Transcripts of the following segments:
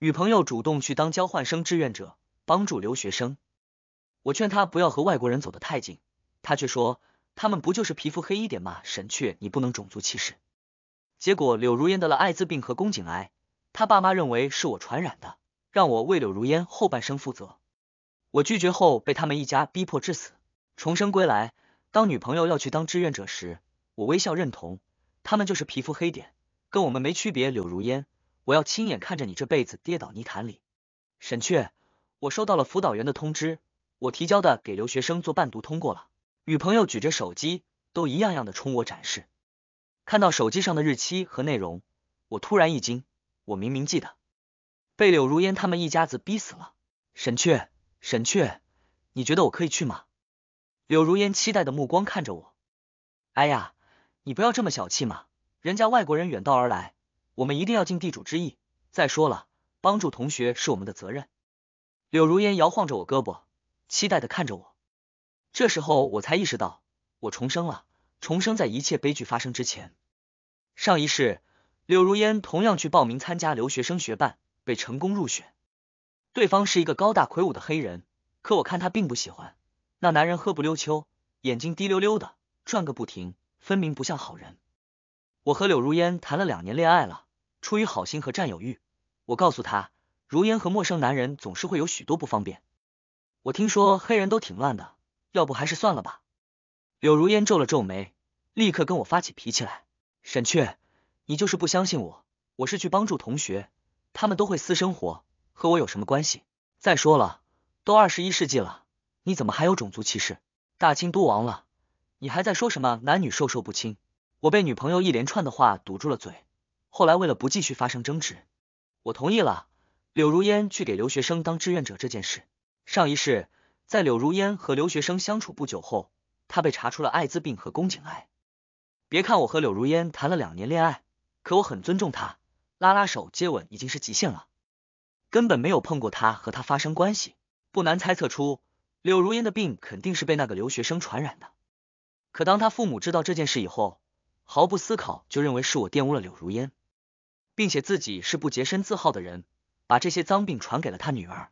女朋友主动去当交换生志愿者帮助留学生，我劝他不要和外国人走得太近，他却说他们不就是皮肤黑一点吗？沈却你不能种族歧视。结果柳如烟得了艾滋病和宫颈癌，他爸妈认为是我传染的，让我为柳如烟后半生负责。我拒绝后被他们一家逼迫致死。重生归来，当女朋友要去当志愿者时，我微笑认同，他们就是皮肤黑点，跟我们没区别。柳如烟。我要亲眼看着你这辈子跌倒泥潭里。沈雀，我收到了辅导员的通知，我提交的给留学生做伴读通过了。女朋友举着手机，都一样样的冲我展示。看到手机上的日期和内容，我突然一惊，我明明记得被柳如烟他们一家子逼死了。沈雀，沈雀，你觉得我可以去吗？柳如烟期待的目光看着我。哎呀，你不要这么小气嘛，人家外国人远道而来。我们一定要尽地主之谊。再说了，帮助同学是我们的责任。柳如烟摇晃着我胳膊，期待的看着我。这时候我才意识到，我重生了，重生在一切悲剧发生之前。上一世，柳如烟同样去报名参加留学生学办，被成功入选。对方是一个高大魁梧的黑人，可我看他并不喜欢。那男人喝不溜秋，眼睛滴溜溜的转个不停，分明不像好人。我和柳如烟谈了两年恋爱了。出于好心和占有欲，我告诉他，如烟和陌生男人总是会有许多不方便。我听说黑人都挺乱的，要不还是算了吧。柳如烟皱了皱眉，立刻跟我发起脾气来。沈雀，你就是不相信我，我是去帮助同学，他们都会私生活，和我有什么关系？再说了，都二十一世纪了，你怎么还有种族歧视？大清都亡了，你还在说什么男女授受不亲？我被女朋友一连串的话堵住了嘴。后来为了不继续发生争执，我同意了柳如烟去给留学生当志愿者这件事。上一世，在柳如烟和留学生相处不久后，她被查出了艾滋病和宫颈癌。别看我和柳如烟谈了两年恋爱，可我很尊重她，拉拉手、接吻已经是极限了，根本没有碰过她和她发生关系。不难猜测出，柳如烟的病肯定是被那个留学生传染的。可当他父母知道这件事以后，毫不思考就认为是我玷污了柳如烟。并且自己是不洁身自好的人，把这些脏病传给了他女儿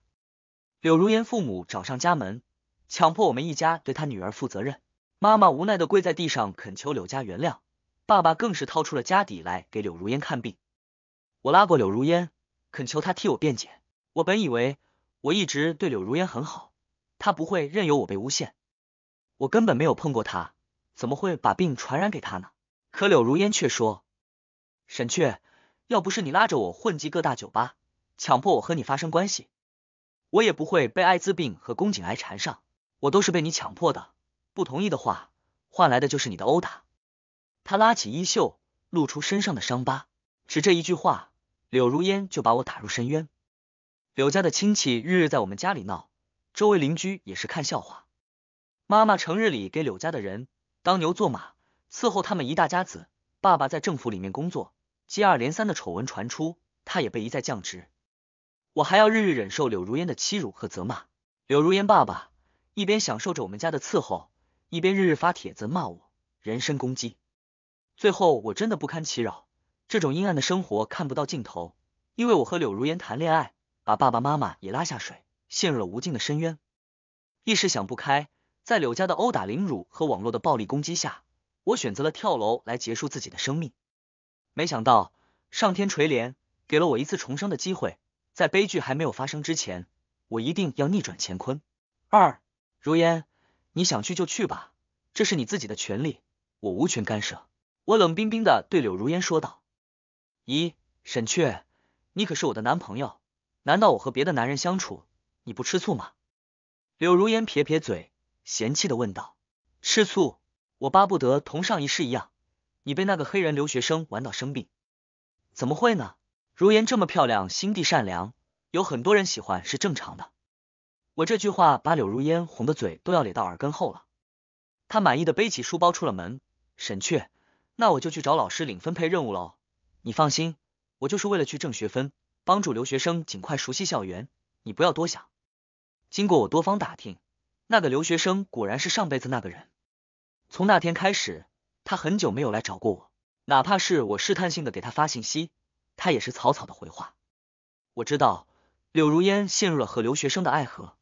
柳如烟。父母找上家门，强迫我们一家对他女儿负责任。妈妈无奈的跪在地上恳求柳家原谅，爸爸更是掏出了家底来给柳如烟看病。我拉过柳如烟，恳求她替我辩解。我本以为我一直对柳如烟很好，她不会任由我被诬陷。我根本没有碰过她，怎么会把病传染给她呢？可柳如烟却说：“沈雀。”要不是你拉着我混迹各大酒吧，强迫我和你发生关系，我也不会被艾滋病和宫颈癌缠上。我都是被你强迫的，不同意的话，换来的就是你的殴打。他拉起衣袖，露出身上的伤疤，只这一句话，柳如烟就把我打入深渊。柳家的亲戚日日在我们家里闹，周围邻居也是看笑话。妈妈成日里给柳家的人当牛做马，伺候他们一大家子。爸爸在政府里面工作。接二连三的丑闻传出，他也被一再降职，我还要日日忍受柳如烟的欺辱和责骂。柳如烟爸爸一边享受着我们家的伺候，一边日日发帖子骂我，人身攻击。最后我真的不堪其扰，这种阴暗的生活看不到尽头。因为我和柳如烟谈恋爱，把爸爸妈妈也拉下水，陷入了无尽的深渊。一时想不开，在柳家的殴打、凌辱和网络的暴力攻击下，我选择了跳楼来结束自己的生命。没想到上天垂怜，给了我一次重生的机会。在悲剧还没有发生之前，我一定要逆转乾坤。二，如烟，你想去就去吧，这是你自己的权利，我无权干涉。我冷冰冰的对柳如烟说道。一，沈雀，你可是我的男朋友，难道我和别的男人相处，你不吃醋吗？柳如烟撇撇嘴，嫌弃的问道：“吃醋？我巴不得同上一世一样。”你被那个黑人留学生玩到生病，怎么会呢？如烟这么漂亮，心地善良，有很多人喜欢是正常的。我这句话把柳如烟哄的嘴都要咧到耳根后了。他满意的背起书包出了门。沈雀，那我就去找老师领分配任务喽。你放心，我就是为了去挣学分，帮助留学生尽快熟悉校园。你不要多想。经过我多方打听，那个留学生果然是上辈子那个人。从那天开始。他很久没有来找过我，哪怕是我试探性的给他发信息，他也是草草的回话。我知道柳如烟陷入了和留学生的爱河。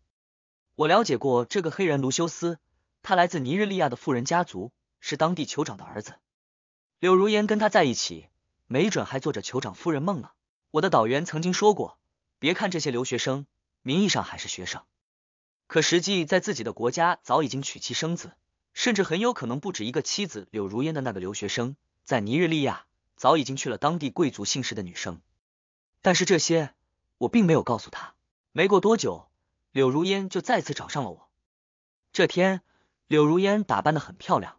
我了解过这个黑人卢修斯，他来自尼日利亚的富人家族，是当地酋长的儿子。柳如烟跟他在一起，没准还做着酋长夫人梦呢。我的导员曾经说过，别看这些留学生名义上还是学生，可实际在自己的国家早已经娶妻生子。甚至很有可能不止一个妻子柳如烟的那个留学生，在尼日利亚早已经去了当地贵族姓氏的女生。但是这些我并没有告诉他。没过多久，柳如烟就再次找上了我。这天，柳如烟打扮的很漂亮，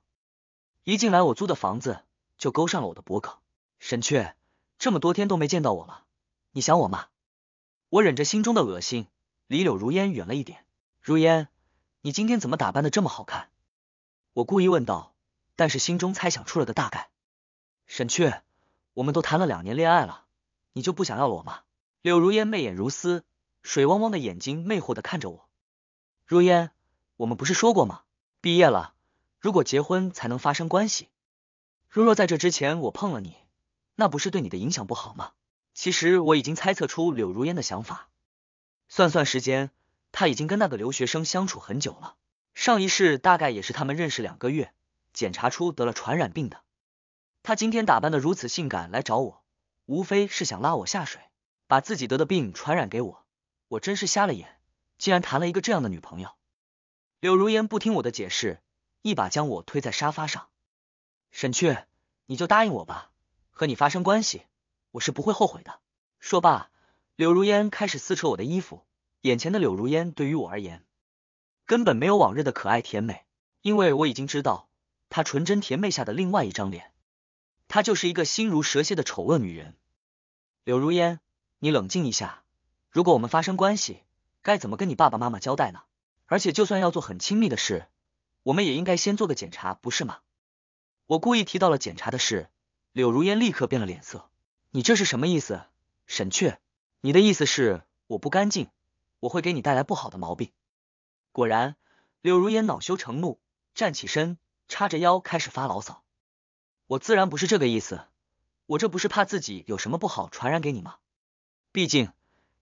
一进来我租的房子就勾上了我的脖颈。沈雀，这么多天都没见到我了，你想我吗？我忍着心中的恶心，离柳如烟远了一点。如烟，你今天怎么打扮的这么好看？我故意问道，但是心中猜想出了个大概。沈雀，我们都谈了两年恋爱了，你就不想要了我吗？柳如烟媚眼如丝，水汪汪的眼睛魅惑的看着我。如烟，我们不是说过吗？毕业了，如果结婚才能发生关系。如若在这之前我碰了你，那不是对你的影响不好吗？其实我已经猜测出柳如烟的想法，算算时间，她已经跟那个留学生相处很久了。上一世大概也是他们认识两个月，检查出得了传染病的。他今天打扮的如此性感来找我，无非是想拉我下水，把自己得的病传染给我。我真是瞎了眼，竟然谈了一个这样的女朋友。柳如烟不听我的解释，一把将我推在沙发上。沈雀，你就答应我吧，和你发生关系，我是不会后悔的。说罢，柳如烟开始撕扯我的衣服。眼前的柳如烟对于我而言。根本没有往日的可爱甜美，因为我已经知道她纯真甜美下的另外一张脸，她就是一个心如蛇蝎的丑恶女人。柳如烟，你冷静一下，如果我们发生关系，该怎么跟你爸爸妈妈交代呢？而且，就算要做很亲密的事，我们也应该先做个检查，不是吗？我故意提到了检查的事，柳如烟立刻变了脸色。你这是什么意思？沈雀，你的意思是我不干净，我会给你带来不好的毛病？果然，柳如烟恼羞成怒，站起身，叉着腰开始发牢骚。我自然不是这个意思，我这不是怕自己有什么不好传染给你吗？毕竟，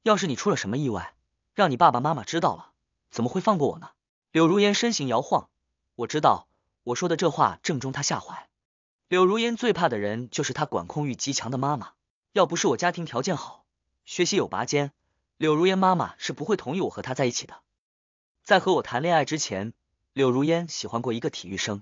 要是你出了什么意外，让你爸爸妈妈知道了，怎么会放过我呢？柳如烟身形摇晃，我知道我说的这话正中他下怀。柳如烟最怕的人就是她管控欲极强的妈妈，要不是我家庭条件好，学习有拔尖，柳如烟妈妈是不会同意我和她在一起的。在和我谈恋爱之前，柳如烟喜欢过一个体育生，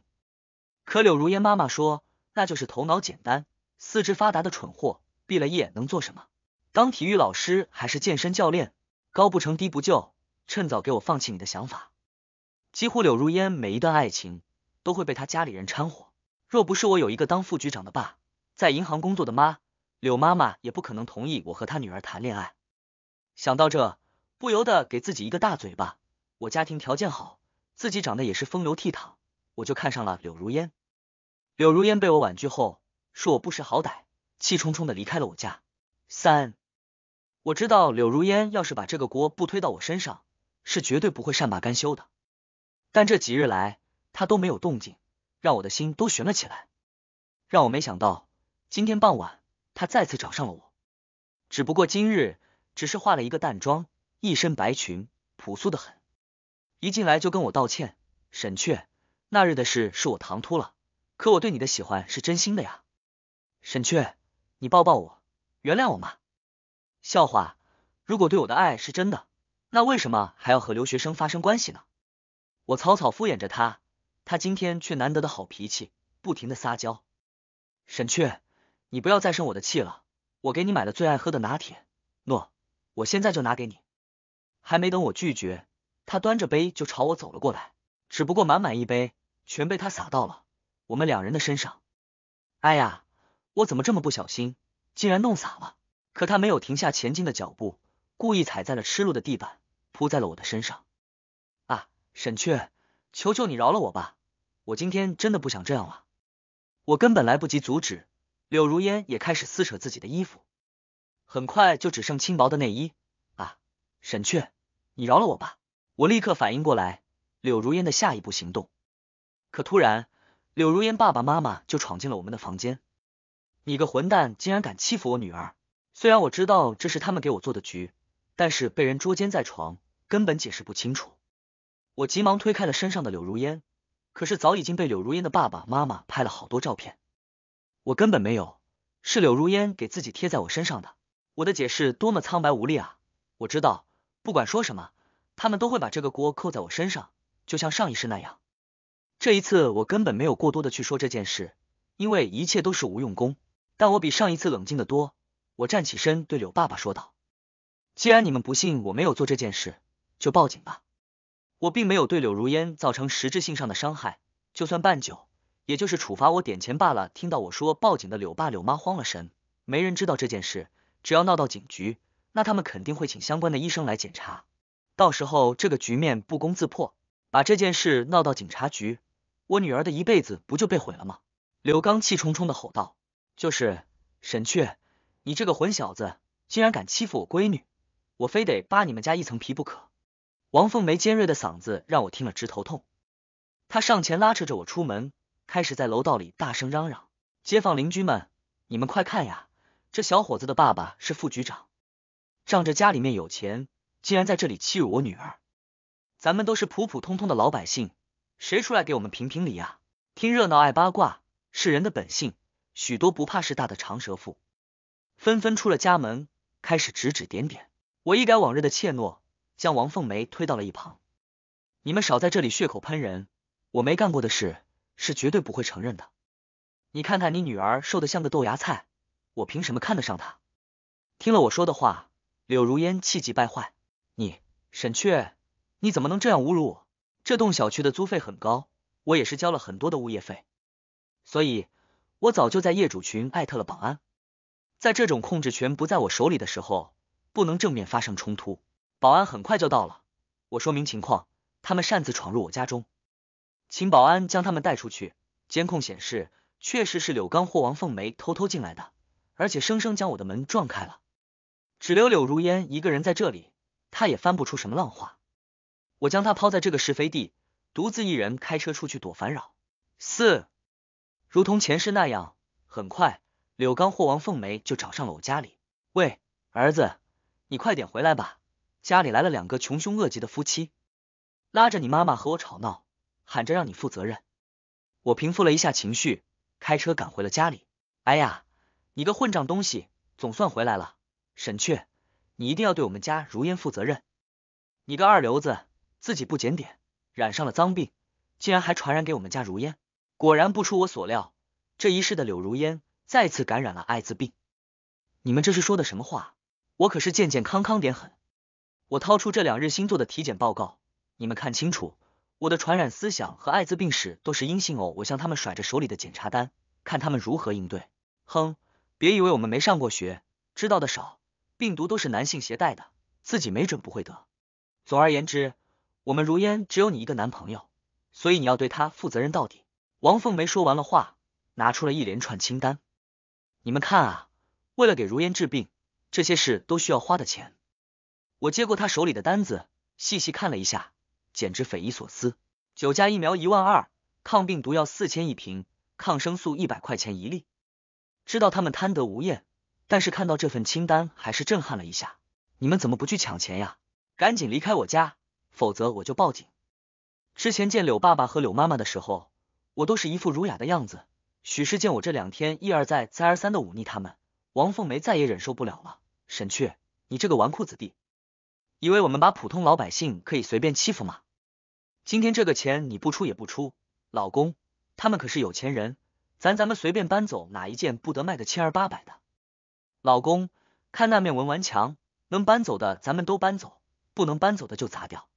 可柳如烟妈妈说那就是头脑简单、四肢发达的蠢货，毕了业能做什么？当体育老师还是健身教练，高不成低不就，趁早给我放弃你的想法。几乎柳如烟每一段爱情都会被他家里人掺和，若不是我有一个当副局长的爸，在银行工作的妈，柳妈妈也不可能同意我和他女儿谈恋爱。想到这，不由得给自己一个大嘴巴。我家庭条件好，自己长得也是风流倜傥，我就看上了柳如烟。柳如烟被我婉拒后，说我不识好歹，气冲冲的离开了我家。三，我知道柳如烟要是把这个锅不推到我身上，是绝对不会善罢甘休的。但这几日来，她都没有动静，让我的心都悬了起来。让我没想到，今天傍晚，她再次找上了我。只不过今日只是化了一个淡妆，一身白裙，朴素的很。一进来就跟我道歉，沈雀，那日的事是我唐突了，可我对你的喜欢是真心的呀。沈雀，你抱抱我，原谅我嘛。笑话，如果对我的爱是真的，那为什么还要和留学生发生关系呢？我草草敷衍着他，他今天却难得的好脾气，不停的撒娇。沈雀，你不要再生我的气了，我给你买了最爱喝的拿铁，诺，我现在就拿给你。还没等我拒绝。他端着杯就朝我走了过来，只不过满满一杯全被他洒到了我们两人的身上。哎呀，我怎么这么不小心，竟然弄洒了？可他没有停下前进的脚步，故意踩在了湿漉的地板，扑在了我的身上。啊，沈雀，求求你饶了我吧，我今天真的不想这样了。我根本来不及阻止，柳如烟也开始撕扯自己的衣服，很快就只剩轻薄的内衣。啊，沈雀，你饶了我吧。我立刻反应过来，柳如烟的下一步行动。可突然，柳如烟爸爸妈妈就闯进了我们的房间。你个混蛋，竟然敢欺负我女儿！虽然我知道这是他们给我做的局，但是被人捉奸在床，根本解释不清楚。我急忙推开了身上的柳如烟，可是早已经被柳如烟的爸爸妈妈拍了好多照片。我根本没有，是柳如烟给自己贴在我身上的。我的解释多么苍白无力啊！我知道，不管说什么。他们都会把这个锅扣在我身上，就像上一世那样。这一次我根本没有过多的去说这件事，因为一切都是无用功。但我比上一次冷静的多。我站起身对柳爸爸说道：“既然你们不信我没有做这件事，就报警吧。我并没有对柳如烟造成实质性上的伤害，就算办酒，也就是处罚我点钱罢了。”听到我说报警的柳爸柳妈慌了神。没人知道这件事，只要闹到警局，那他们肯定会请相关的医生来检查。到时候这个局面不攻自破，把这件事闹到警察局，我女儿的一辈子不就被毁了吗？刘刚气冲冲的吼道：“就是，沈雀，你这个混小子，竟然敢欺负我闺女，我非得扒你们家一层皮不可！”王凤梅尖锐的嗓子让我听了直头痛，她上前拉扯着我出门，开始在楼道里大声嚷嚷：“街坊邻居们，你们快看呀，这小伙子的爸爸是副局长，仗着家里面有钱。”竟然在这里欺辱我女儿！咱们都是普普通通的老百姓，谁出来给我们评评理啊？听热闹爱八卦是人的本性，许多不怕事大的长舌妇纷纷出了家门，开始指指点点。我一改往日的怯懦，将王凤梅推到了一旁。你们少在这里血口喷人！我没干过的事，是绝对不会承认的。你看看你女儿瘦的像个豆芽菜，我凭什么看得上她？听了我说的话，柳如烟气急败坏。你，沈雀，你怎么能这样侮辱我？这栋小区的租费很高，我也是交了很多的物业费，所以，我早就在业主群艾特了保安。在这种控制权不在我手里的时候，不能正面发生冲突。保安很快就到了，我说明情况，他们擅自闯入我家中，请保安将他们带出去。监控显示，确实是柳刚或王凤梅偷偷进来的，而且生生将我的门撞开了，只留柳如烟一个人在这里。他也翻不出什么浪花，我将他抛在这个是非地，独自一人开车出去躲烦扰。四，如同前世那样，很快柳刚或王凤梅就找上了我家里。喂，儿子，你快点回来吧，家里来了两个穷凶恶极的夫妻，拉着你妈妈和我吵闹，喊着让你负责任。我平复了一下情绪，开车赶回了家里。哎呀，你个混账东西，总算回来了，沈雀。你一定要对我们家如烟负责任！你个二流子，自己不检点，染上了脏病，竟然还传染给我们家如烟！果然不出我所料，这一世的柳如烟再次感染了艾滋病。你们这是说的什么话？我可是健健康康点很。我掏出这两日新做的体检报告，你们看清楚，我的传染思想和艾滋病史都是阴性哦。我向他们甩着手里的检查单，看他们如何应对。哼，别以为我们没上过学，知道的少。病毒都是男性携带的，自己没准不会得。总而言之，我们如烟只有你一个男朋友，所以你要对他负责任到底。王凤梅说完了话，拿出了一连串清单，你们看啊，为了给如烟治病，这些事都需要花的钱。我接过他手里的单子，细细看了一下，简直匪夷所思。九价疫苗一万二，抗病毒药四千一瓶，抗生素一百块钱一粒。知道他们贪得无厌。但是看到这份清单还是震撼了一下。你们怎么不去抢钱呀？赶紧离开我家，否则我就报警。之前见柳爸爸和柳妈妈的时候，我都是一副儒雅的样子。许是见我这两天一而再、再而三的忤逆他们，王凤梅再也忍受不了了。沈雀，你这个纨绔子弟，以为我们把普通老百姓可以随便欺负吗？今天这个钱你不出也不出，老公，他们可是有钱人，咱咱们随便搬走哪一件不得卖个千儿八百的？老公，看那面文玩墙，能搬走的咱们都搬走，不能搬走的就砸掉。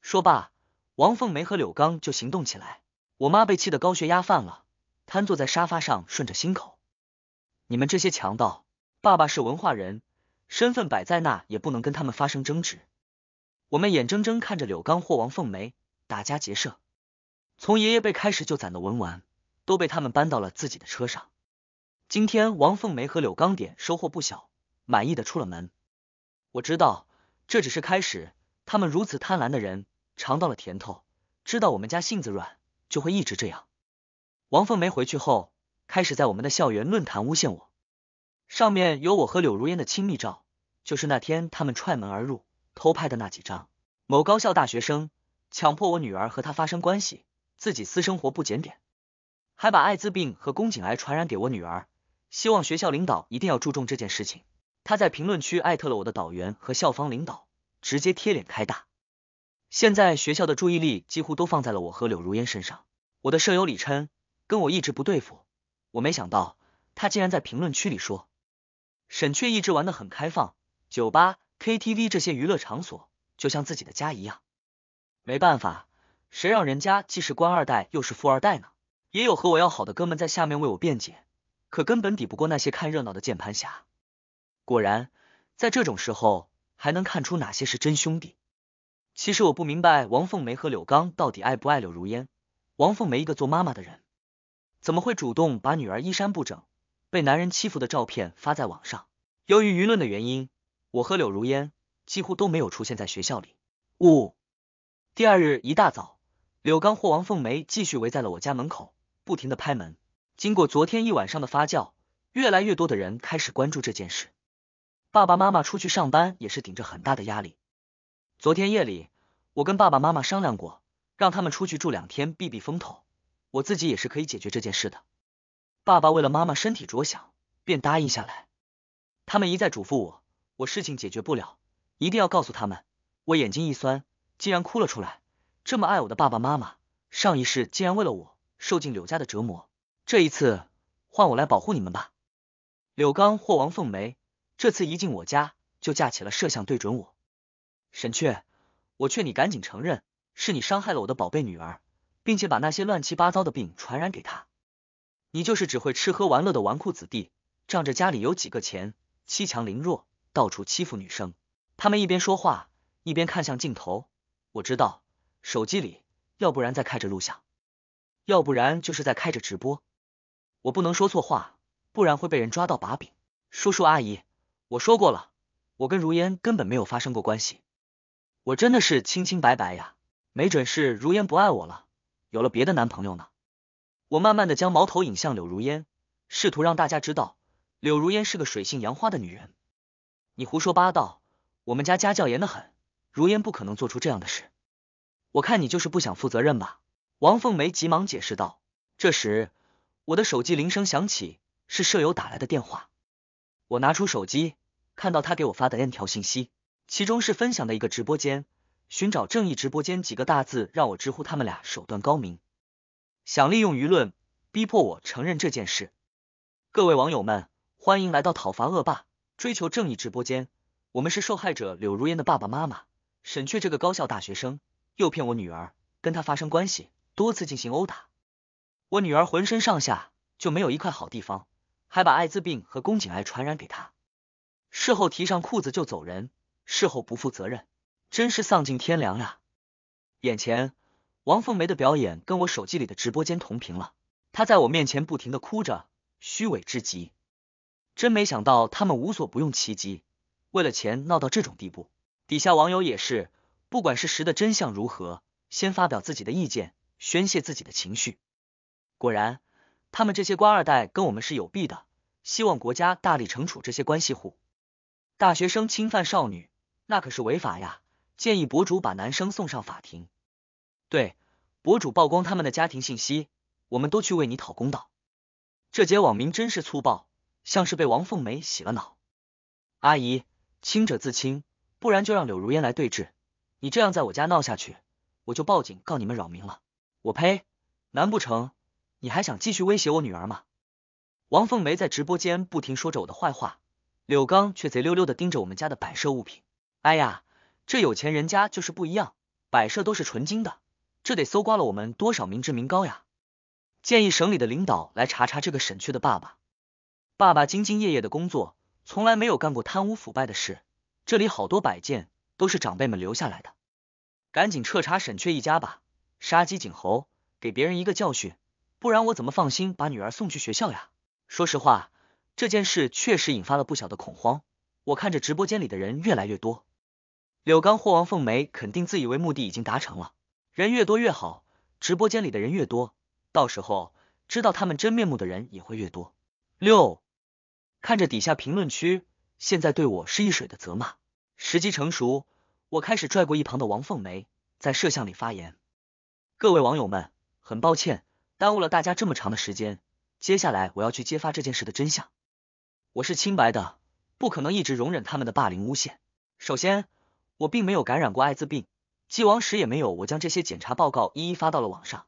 说罢，王凤梅和柳刚就行动起来。我妈被气得高血压犯了，瘫坐在沙发上，顺着心口。你们这些强盗！爸爸是文化人，身份摆在那，也不能跟他们发生争执。我们眼睁睁看着柳刚或王凤梅打家劫舍，从爷爷辈开始就攒的文玩，都被他们搬到了自己的车上。今天王凤梅和柳刚点收获不小，满意的出了门。我知道这只是开始，他们如此贪婪的人尝到了甜头，知道我们家性子软，就会一直这样。王凤梅回去后，开始在我们的校园论坛诬陷我，上面有我和柳如烟的亲密照，就是那天他们踹门而入偷拍的那几张。某高校大学生强迫我女儿和他发生关系，自己私生活不检点，还把艾滋病和宫颈癌传染给我女儿。希望学校领导一定要注重这件事情。他在评论区艾特了我的导员和校方领导，直接贴脸开大。现在学校的注意力几乎都放在了我和柳如烟身上。我的舍友李琛跟我一直不对付，我没想到他竟然在评论区里说，沈雀一直玩的很开放，酒吧、KTV 这些娱乐场所就像自己的家一样。没办法，谁让人家既是官二代又是富二代呢？也有和我要好的哥们在下面为我辩解。可根本抵不过那些看热闹的键盘侠。果然，在这种时候还能看出哪些是真兄弟。其实我不明白王凤梅和柳刚到底爱不爱柳如烟。王凤梅一个做妈妈的人，怎么会主动把女儿衣衫不整、被男人欺负的照片发在网上？由于舆论的原因，我和柳如烟几乎都没有出现在学校里。呜。第二日一大早，柳刚或王凤梅继续围在了我家门口，不停的拍门。经过昨天一晚上的发酵，越来越多的人开始关注这件事。爸爸妈妈出去上班也是顶着很大的压力。昨天夜里，我跟爸爸妈妈商量过，让他们出去住两天避避风头。我自己也是可以解决这件事的。爸爸为了妈妈身体着想，便答应下来。他们一再嘱咐我，我事情解决不了，一定要告诉他们。我眼睛一酸，竟然哭了出来。这么爱我的爸爸妈妈，上一世竟然为了我受尽柳家的折磨。这一次换我来保护你们吧，柳刚或王凤梅。这次一进我家就架起了摄像，对准我。沈雀，我劝你赶紧承认，是你伤害了我的宝贝女儿，并且把那些乱七八糟的病传染给她。你就是只会吃喝玩乐的纨绔子弟，仗着家里有几个钱，欺强凌弱，到处欺负女生。他们一边说话，一边看向镜头。我知道，手机里，要不然在开着录像，要不然就是在开着直播。我不能说错话，不然会被人抓到把柄。叔叔阿姨，我说过了，我跟如烟根本没有发生过关系，我真的是清清白白呀。没准是如烟不爱我了，有了别的男朋友呢。我慢慢的将矛头引向柳如烟，试图让大家知道柳如烟是个水性杨花的女人。你胡说八道，我们家家教严的很，如烟不可能做出这样的事。我看你就是不想负责任吧？王凤梅急忙解释道。这时。我的手机铃声响起，是舍友打来的电话。我拿出手机，看到他给我发的 n 条信息，其中是分享的一个直播间“寻找正义直播间”几个大字，让我直呼他们俩手段高明，想利用舆论逼迫我承认这件事。各位网友们，欢迎来到讨伐恶霸、追求正义直播间。我们是受害者柳如烟的爸爸妈妈，沈雀这个高校大学生诱骗我女儿，跟她发生关系，多次进行殴打。我女儿浑身上下就没有一块好地方，还把艾滋病和宫颈癌传染给她，事后提上裤子就走人，事后不负责任，真是丧尽天良呀！眼前，王凤梅的表演跟我手机里的直播间同屏了，她在我面前不停的哭着，虚伪至极，真没想到他们无所不用其极，为了钱闹到这种地步。底下网友也是，不管是实的真相如何，先发表自己的意见，宣泄自己的情绪。果然，他们这些官二代跟我们是有弊的。希望国家大力惩处这些关系户。大学生侵犯少女，那可是违法呀！建议博主把男生送上法庭。对，博主曝光他们的家庭信息，我们都去为你讨公道。这节网民真是粗暴，像是被王凤梅洗了脑。阿姨，清者自清，不然就让柳如烟来对质。你这样在我家闹下去，我就报警告你们扰民了。我呸！难不成？你还想继续威胁我女儿吗？王凤梅在直播间不停说着我的坏话，柳刚却贼溜溜的盯着我们家的摆设物品。哎呀，这有钱人家就是不一样，摆设都是纯金的，这得搜刮了我们多少民脂民膏呀！建议省里的领导来查查这个沈雀的爸爸。爸爸兢兢业业的工作，从来没有干过贪污腐败的事。这里好多摆件都是长辈们留下来的，赶紧彻查沈雀一家吧，杀鸡儆猴，给别人一个教训。不然我怎么放心把女儿送去学校呀？说实话，这件事确实引发了不小的恐慌。我看着直播间里的人越来越多，柳刚或王凤梅肯定自以为目的已经达成了。人越多越好，直播间里的人越多，到时候知道他们真面目的人也会越多。六，看着底下评论区，现在对我是一水的责骂。时机成熟，我开始拽过一旁的王凤梅，在摄像里发言。各位网友们，很抱歉。耽误了大家这么长的时间，接下来我要去揭发这件事的真相。我是清白的，不可能一直容忍他们的霸凌诬陷。首先，我并没有感染过艾滋病，既王石也没有。我将这些检查报告一一发到了网上，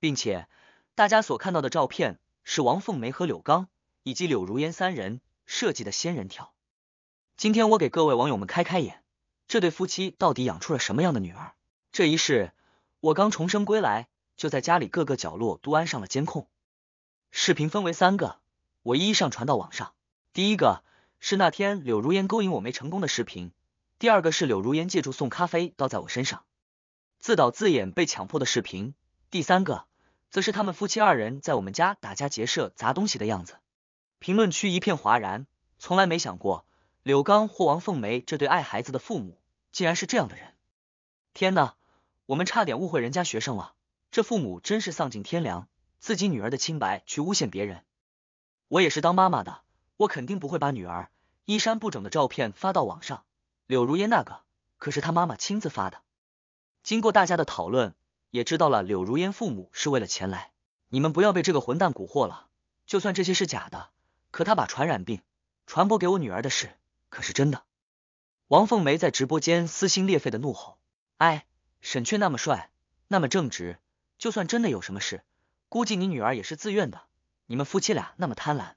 并且大家所看到的照片是王凤梅和柳刚以及柳如烟三人设计的仙人跳。今天我给各位网友们开开眼，这对夫妻到底养出了什么样的女儿？这一世，我刚重生归来。就在家里各个角落都安上了监控，视频分为三个，我一一上传到网上。第一个是那天柳如烟勾引我没成功的视频，第二个是柳如烟借助送咖啡倒在我身上，自导自演被强迫的视频，第三个则是他们夫妻二人在我们家打家劫舍砸东西的样子。评论区一片哗然，从来没想过柳刚或王凤梅这对爱孩子的父母竟然是这样的人。天呐，我们差点误会人家学生了。这父母真是丧尽天良，自己女儿的清白去诬陷别人。我也是当妈妈的，我肯定不会把女儿衣衫不整的照片发到网上。柳如烟那个，可是她妈妈亲自发的。经过大家的讨论，也知道了柳如烟父母是为了钱来。你们不要被这个混蛋蛊惑了。就算这些是假的，可他把传染病传播给我女儿的事可是真的。王凤梅在直播间撕心裂肺的怒吼：“哎，沈雀那么帅，那么正直。”就算真的有什么事，估计你女儿也是自愿的。你们夫妻俩那么贪婪，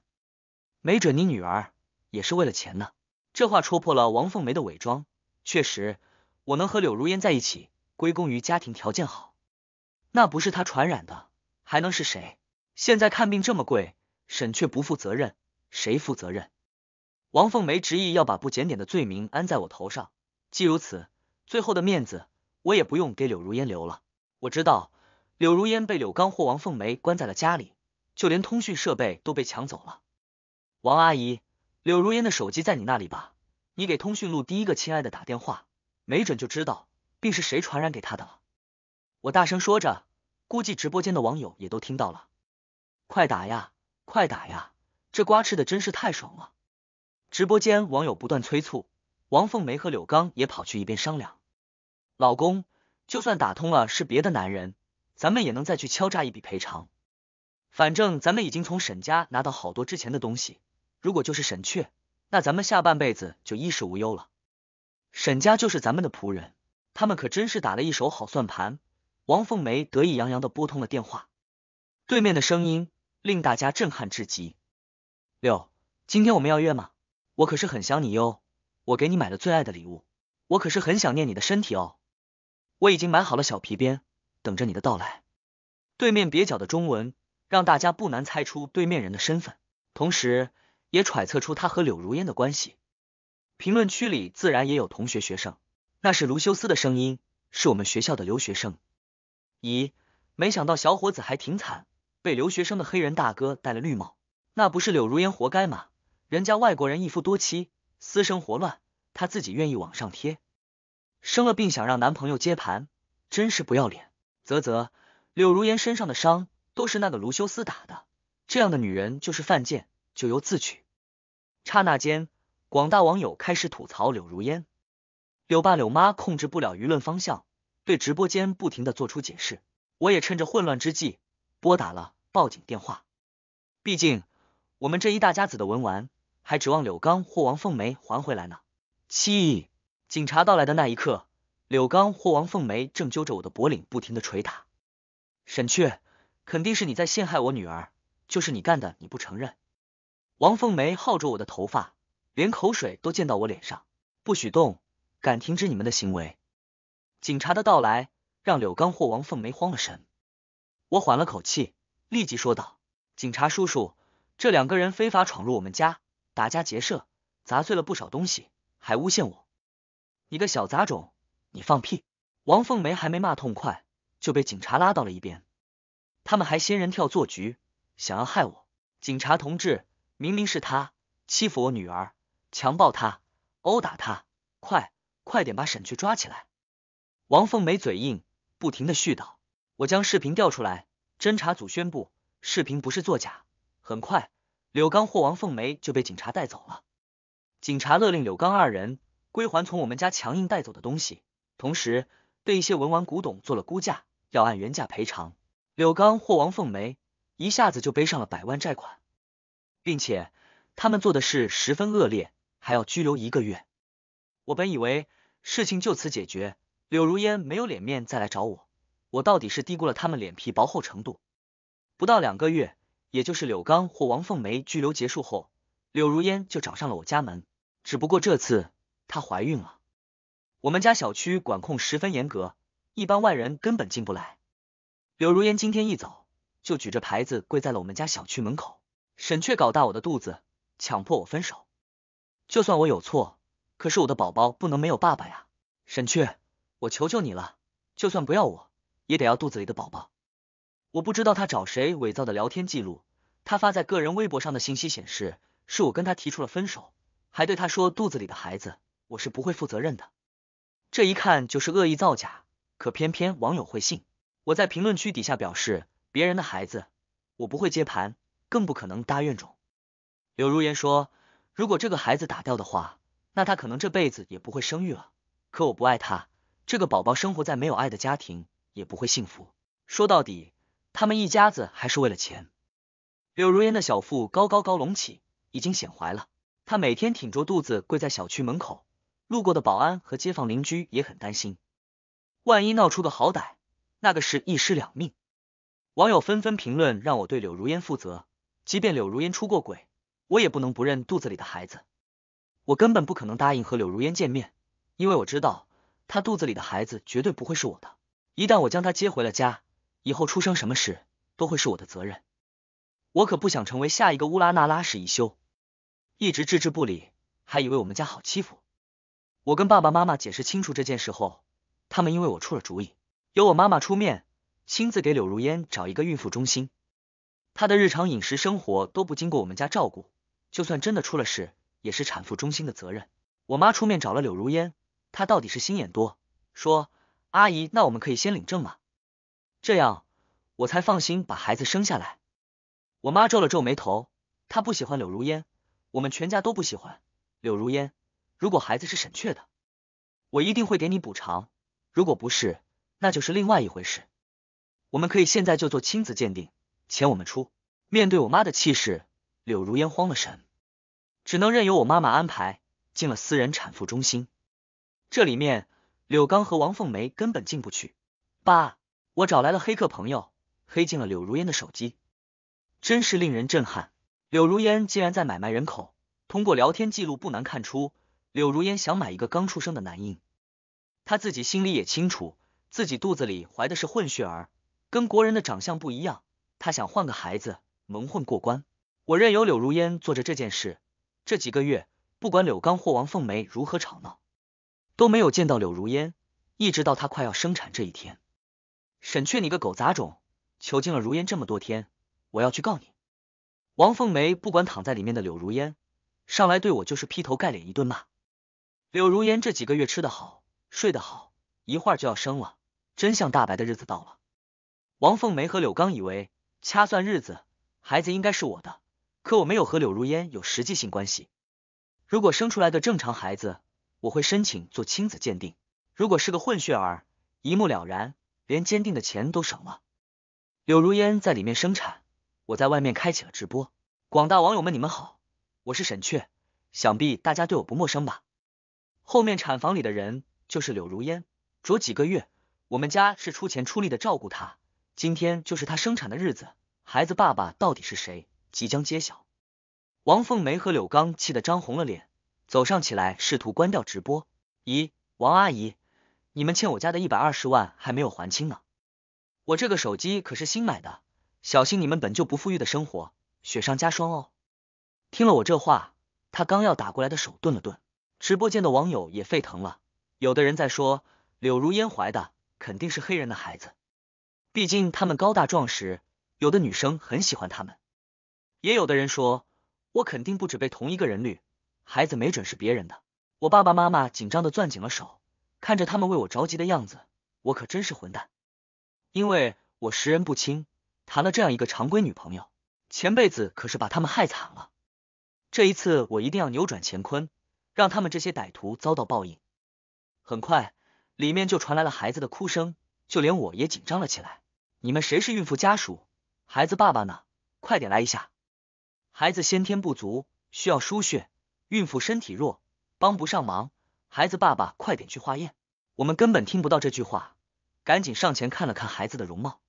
没准你女儿也是为了钱呢。这话戳破了王凤梅的伪装。确实，我能和柳如烟在一起，归功于家庭条件好。那不是她传染的，还能是谁？现在看病这么贵，沈却不负责任，谁负责任？王凤梅执意要把不检点的罪名安在我头上。既如此，最后的面子我也不用给柳如烟留了。我知道。柳如烟被柳刚或王凤梅关在了家里，就连通讯设备都被抢走了。王阿姨，柳如烟的手机在你那里吧？你给通讯录第一个“亲爱的”打电话，没准就知道病是谁传染给她的了。我大声说着，估计直播间的网友也都听到了。快打呀，快打呀！这瓜吃的真是太爽了。直播间网友不断催促，王凤梅和柳刚也跑去一边商量。老公，就算打通了是别的男人。咱们也能再去敲诈一笔赔偿，反正咱们已经从沈家拿到好多值钱的东西。如果就是沈雀，那咱们下半辈子就衣食无忧了。沈家就是咱们的仆人，他们可真是打了一手好算盘。王凤梅得意洋洋的拨通了电话，对面的声音令大家震撼至极。六，今天我们要约吗？我可是很想你哟，我给你买了最爱的礼物，我可是很想念你的身体哦。我已经买好了小皮鞭。等着你的到来。对面蹩脚的中文，让大家不难猜出对面人的身份，同时也揣测出他和柳如烟的关系。评论区里自然也有同学学生，那是卢修斯的声音，是我们学校的留学生。咦，没想到小伙子还挺惨，被留学生的黑人大哥戴了绿帽，那不是柳如烟活该吗？人家外国人一夫多妻，私生活乱，他自己愿意往上贴，生了病想让男朋友接盘，真是不要脸。啧啧，柳如烟身上的伤都是那个卢修斯打的，这样的女人就是犯贱，咎由自取。刹那间，广大网友开始吐槽柳如烟，柳爸柳妈控制不了舆论方向，对直播间不停的做出解释。我也趁着混乱之际拨打了报警电话，毕竟我们这一大家子的文玩还指望柳刚或王凤梅还回来呢。七，警察到来的那一刻。柳刚或王凤梅正揪着我的脖领，不停地捶打。沈雀，肯定是你在陷害我女儿，就是你干的，你不承认！王凤梅薅着我的头发，连口水都溅到我脸上。不许动！敢停止你们的行为！警察的到来让柳刚或王凤梅慌了神。我缓了口气，立即说道：“警察叔叔，这两个人非法闯入我们家，打家劫舍，砸碎了不少东西，还诬陷我。你个小杂种！”你放屁！王凤梅还没骂痛快，就被警察拉到了一边。他们还仙人跳做局，想要害我。警察同志，明明是他欺负我女儿，强暴她，殴打她！快，快点把沈去抓起来！王凤梅嘴硬，不停的絮叨。我将视频调出来，侦查组宣布视频不是作假。很快，柳刚或王凤梅就被警察带走了。警察勒令柳刚二人归还从我们家强硬带走的东西。同时，对一些文玩古董做了估价，要按原价赔偿。柳刚或王凤梅一下子就背上了百万债款，并且他们做的事十分恶劣，还要拘留一个月。我本以为事情就此解决，柳如烟没有脸面再来找我，我到底是低估了他们脸皮薄厚程度。不到两个月，也就是柳刚或王凤梅拘留结束后，柳如烟就找上了我家门。只不过这次她怀孕了。我们家小区管控十分严格，一般外人根本进不来。柳如烟今天一早就举着牌子跪在了我们家小区门口。沈雀搞大我的肚子，强迫我分手。就算我有错，可是我的宝宝不能没有爸爸呀！沈雀，我求求你了，就算不要我也得要肚子里的宝宝。我不知道他找谁伪造的聊天记录，他发在个人微博上的信息显示是我跟他提出了分手，还对他说肚子里的孩子我是不会负责任的。这一看就是恶意造假，可偏偏网友会信。我在评论区底下表示，别人的孩子我不会接盘，更不可能搭怨种。柳如烟说，如果这个孩子打掉的话，那他可能这辈子也不会生育了。可我不爱他，这个宝宝生活在没有爱的家庭，也不会幸福。说到底，他们一家子还是为了钱。柳如烟的小腹高高高隆起，已经显怀了。她每天挺着肚子跪在小区门口。路过的保安和街坊邻居也很担心，万一闹出个好歹，那个是一尸两命。网友纷纷评论，让我对柳如烟负责。即便柳如烟出过轨，我也不能不认肚子里的孩子。我根本不可能答应和柳如烟见面，因为我知道她肚子里的孩子绝对不会是我的。一旦我将她接回了家，以后出生什么事都会是我的责任。我可不想成为下一个乌拉那拉氏一休，一直置之不理，还以为我们家好欺负。我跟爸爸妈妈解释清楚这件事后，他们因为我出了主意，由我妈妈出面，亲自给柳如烟找一个孕妇中心。她的日常饮食生活都不经过我们家照顾，就算真的出了事，也是产妇中心的责任。我妈出面找了柳如烟，她到底是心眼多，说：“阿姨，那我们可以先领证吗？这样我才放心把孩子生下来。”我妈皱了皱眉头，她不喜欢柳如烟，我们全家都不喜欢柳如烟。如果孩子是沈雀的，我一定会给你补偿；如果不是，那就是另外一回事。我们可以现在就做亲子鉴定，钱我们出。面对我妈的气势，柳如烟慌了神，只能任由我妈妈安排，进了私人产妇中心。这里面，柳刚和王凤梅根本进不去。爸，我找来了黑客朋友，黑进了柳如烟的手机，真是令人震撼！柳如烟竟然在买卖人口，通过聊天记录不难看出。柳如烟想买一个刚出生的男婴，她自己心里也清楚，自己肚子里怀的是混血儿，跟国人的长相不一样。她想换个孩子，蒙混过关。我任由柳如烟做着这件事。这几个月，不管柳刚或王凤梅如何吵闹，都没有见到柳如烟。一直到她快要生产这一天，沈雀，你个狗杂种，囚禁了如烟这么多天，我要去告你！王凤梅不管躺在里面的柳如烟，上来对我就是劈头盖脸一顿骂。柳如烟这几个月吃得好，睡得好，一会儿就要生了，真相大白的日子到了。王凤梅和柳刚以为掐算日子，孩子应该是我的，可我没有和柳如烟有实际性关系。如果生出来的正常孩子，我会申请做亲子鉴定；如果是个混血儿，一目了然，连鉴定的钱都省了。柳如烟在里面生产，我在外面开启了直播，广大网友们你们好，我是沈雀，想必大家对我不陌生吧。后面产房里的人就是柳如烟，着几个月，我们家是出钱出力的照顾她。今天就是她生产的日子，孩子爸爸到底是谁，即将揭晓。王凤梅和柳刚气得涨红了脸，走上起来，试图关掉直播。咦，王阿姨，你们欠我家的一百二十万还没有还清呢？我这个手机可是新买的，小心你们本就不富裕的生活雪上加霜哦。听了我这话，他刚要打过来的手顿了顿。直播间的网友也沸腾了，有的人在说柳如烟怀的肯定是黑人的孩子，毕竟他们高大壮实，有的女生很喜欢他们。也有的人说，我肯定不止被同一个人绿，孩子没准是别人的。我爸爸妈妈紧张的攥紧了手，看着他们为我着急的样子，我可真是混蛋，因为我识人不清，谈了这样一个常规女朋友，前辈子可是把他们害惨了。这一次我一定要扭转乾坤。让他们这些歹徒遭到报应。很快，里面就传来了孩子的哭声，就连我也紧张了起来。你们谁是孕妇家属？孩子爸爸呢？快点来一下！孩子先天不足，需要输血。孕妇身体弱，帮不上忙。孩子爸爸，快点去化验。我们根本听不到这句话，赶紧上前看了看孩子的容貌，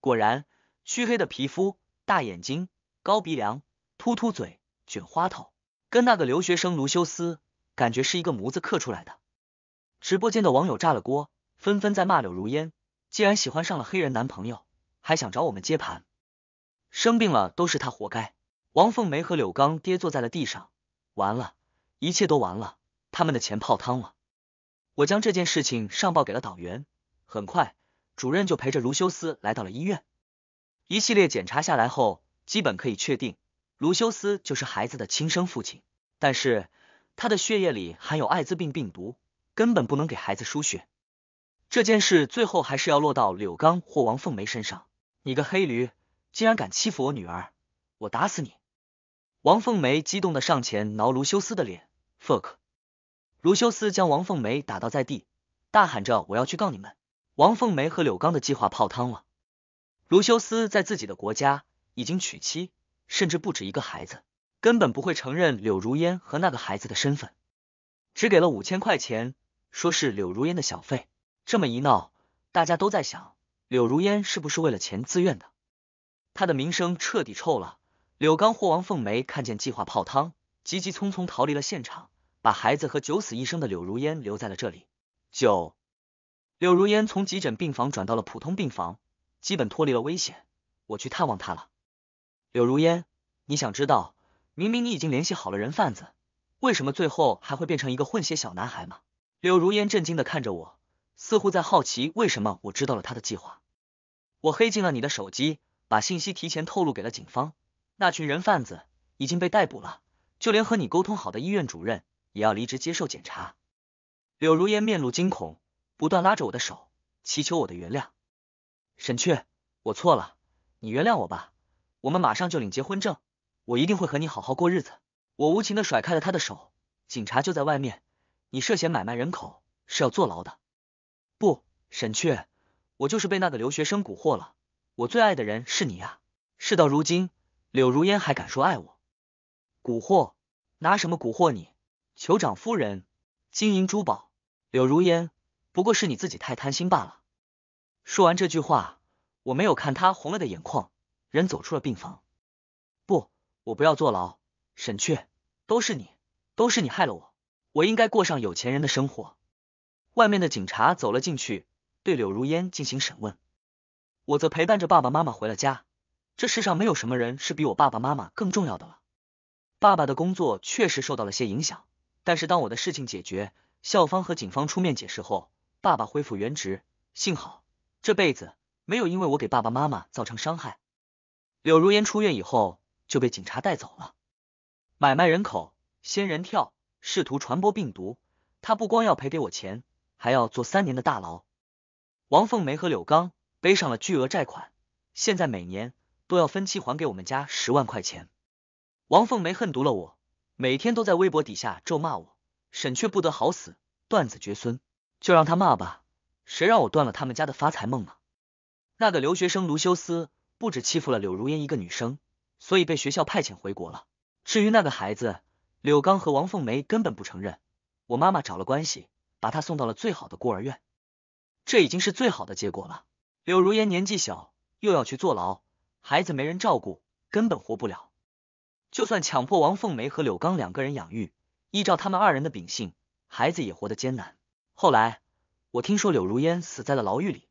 果然，黢黑的皮肤，大眼睛，高鼻梁，突突嘴，卷花头。跟那个留学生卢修斯感觉是一个模子刻出来的，直播间的网友炸了锅，纷纷在骂柳如烟，竟然喜欢上了黑人男朋友，还想找我们接盘，生病了都是他活该。王凤梅和柳刚跌坐在了地上，完了，一切都完了，他们的钱泡汤了。我将这件事情上报给了导员，很快主任就陪着卢修斯来到了医院，一系列检查下来后，基本可以确定。卢修斯就是孩子的亲生父亲，但是他的血液里含有艾滋病病毒，根本不能给孩子输血。这件事最后还是要落到柳刚或王凤梅身上。你个黑驴，竟然敢欺负我女儿，我打死你！王凤梅激动的上前挠卢修斯的脸。fuck！卢修斯将王凤梅打倒在地，大喊着：“我要去告你们！”王凤梅和柳刚的计划泡汤了。卢修斯在自己的国家已经娶妻。甚至不止一个孩子，根本不会承认柳如烟和那个孩子的身份，只给了五千块钱，说是柳如烟的小费。这么一闹，大家都在想柳如烟是不是为了钱自愿的？他的名声彻底臭了。柳刚、霍王凤梅看见计划泡汤，急急匆匆逃离了现场，把孩子和九死一生的柳如烟留在了这里。九，柳如烟从急诊病房转到了普通病房，基本脱离了危险。我去探望她了。柳如烟，你想知道，明明你已经联系好了人贩子，为什么最后还会变成一个混血小男孩吗？柳如烟震惊的看着我，似乎在好奇为什么我知道了他的计划。我黑进了你的手机，把信息提前透露给了警方，那群人贩子已经被逮捕了，就连和你沟通好的医院主任也要离职接受检查。柳如烟面露惊恐，不断拉着我的手，祈求我的原谅。沈雀，我错了，你原谅我吧。我们马上就领结婚证，我一定会和你好好过日子。我无情的甩开了他的手，警察就在外面，你涉嫌买卖人口是要坐牢的。不，沈雀，我就是被那个留学生蛊惑了，我最爱的人是你呀。事到如今，柳如烟还敢说爱我？蛊惑？拿什么蛊惑你？酋长夫人，金银珠宝，柳如烟，不过是你自己太贪心罢了。说完这句话，我没有看他红了的眼眶。人走出了病房。不，我不要坐牢。沈雀，都是你，都是你害了我。我应该过上有钱人的生活。外面的警察走了进去，对柳如烟进行审问。我则陪伴着爸爸妈妈回了家。这世上没有什么人是比我爸爸妈妈更重要的了。爸爸的工作确实受到了些影响，但是当我的事情解决，校方和警方出面解释后，爸爸恢复原职。幸好这辈子没有因为我给爸爸妈妈造成伤害。柳如烟出院以后就被警察带走了，买卖人口、仙人跳，试图传播病毒。他不光要赔给我钱，还要坐三年的大牢。王凤梅和柳刚背上了巨额债款，现在每年都要分期还给我们家十万块钱。王凤梅恨毒了我，每天都在微博底下咒骂我，沈却不得好死，断子绝孙。就让他骂吧，谁让我断了他们家的发财梦呢？那个留学生卢修斯。不止欺负了柳如烟一个女生，所以被学校派遣回国了。至于那个孩子，柳刚和王凤梅根本不承认。我妈妈找了关系，把他送到了最好的孤儿院，这已经是最好的结果了。柳如烟年纪小，又要去坐牢，孩子没人照顾，根本活不了。就算强迫王凤梅和柳刚两个人养育，依照他们二人的秉性，孩子也活得艰难。后来我听说柳如烟死在了牢狱里，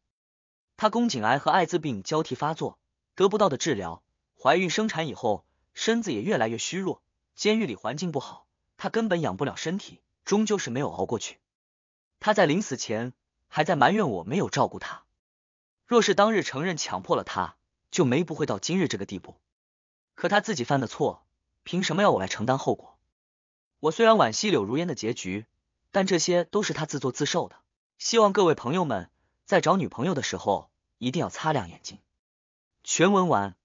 她宫颈癌和艾滋病交替发作。得不到的治疗，怀孕生产以后，身子也越来越虚弱。监狱里环境不好，他根本养不了身体，终究是没有熬过去。他在临死前还在埋怨我没有照顾他。若是当日承认强迫了他，就没不会到今日这个地步。可他自己犯的错，凭什么要我来承担后果？我虽然惋惜柳如烟的结局，但这些都是他自作自受的。希望各位朋友们在找女朋友的时候，一定要擦亮眼睛。全文完。